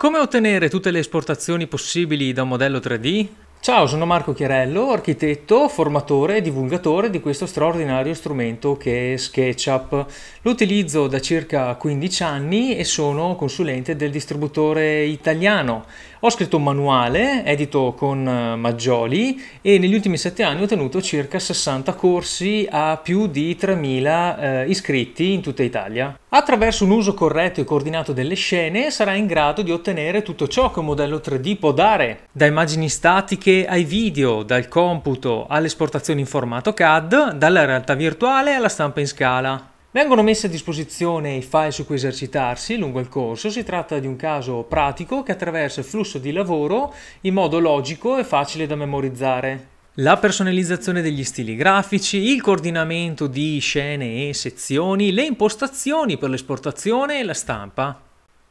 Come ottenere tutte le esportazioni possibili da un modello 3D? Ciao, sono Marco Chiarello, architetto, formatore e divulgatore di questo straordinario strumento che è SketchUp. Lo utilizzo da circa 15 anni e sono consulente del distributore italiano. Ho scritto un manuale, edito con eh, Maggioli, e negli ultimi 7 anni ho tenuto circa 60 corsi a più di 3.000 eh, iscritti in tutta Italia. Attraverso un uso corretto e coordinato delle scene sarà in grado di ottenere tutto ciò che un modello 3D può dare, da immagini statiche ai video, dal computo all'esportazione in formato CAD, dalla realtà virtuale alla stampa in scala. Vengono messi a disposizione i file su cui esercitarsi lungo il corso, si tratta di un caso pratico che attraversa il flusso di lavoro in modo logico e facile da memorizzare la personalizzazione degli stili grafici, il coordinamento di scene e sezioni, le impostazioni per l'esportazione e la stampa.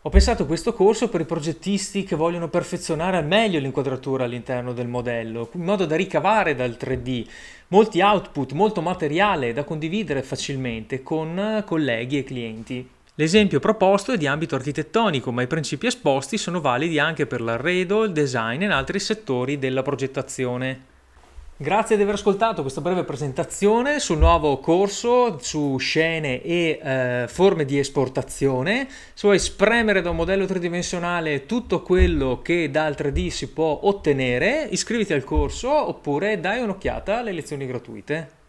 Ho pensato questo corso per i progettisti che vogliono perfezionare al meglio l'inquadratura all'interno del modello, in modo da ricavare dal 3D molti output, molto materiale da condividere facilmente con colleghi e clienti. L'esempio proposto è di ambito architettonico, ma i principi esposti sono validi anche per l'arredo, il design e altri settori della progettazione. Grazie di aver ascoltato questa breve presentazione sul nuovo corso su scene e eh, forme di esportazione. Se vuoi spremere da un modello tridimensionale tutto quello che dal 3D si può ottenere, iscriviti al corso oppure dai un'occhiata alle lezioni gratuite.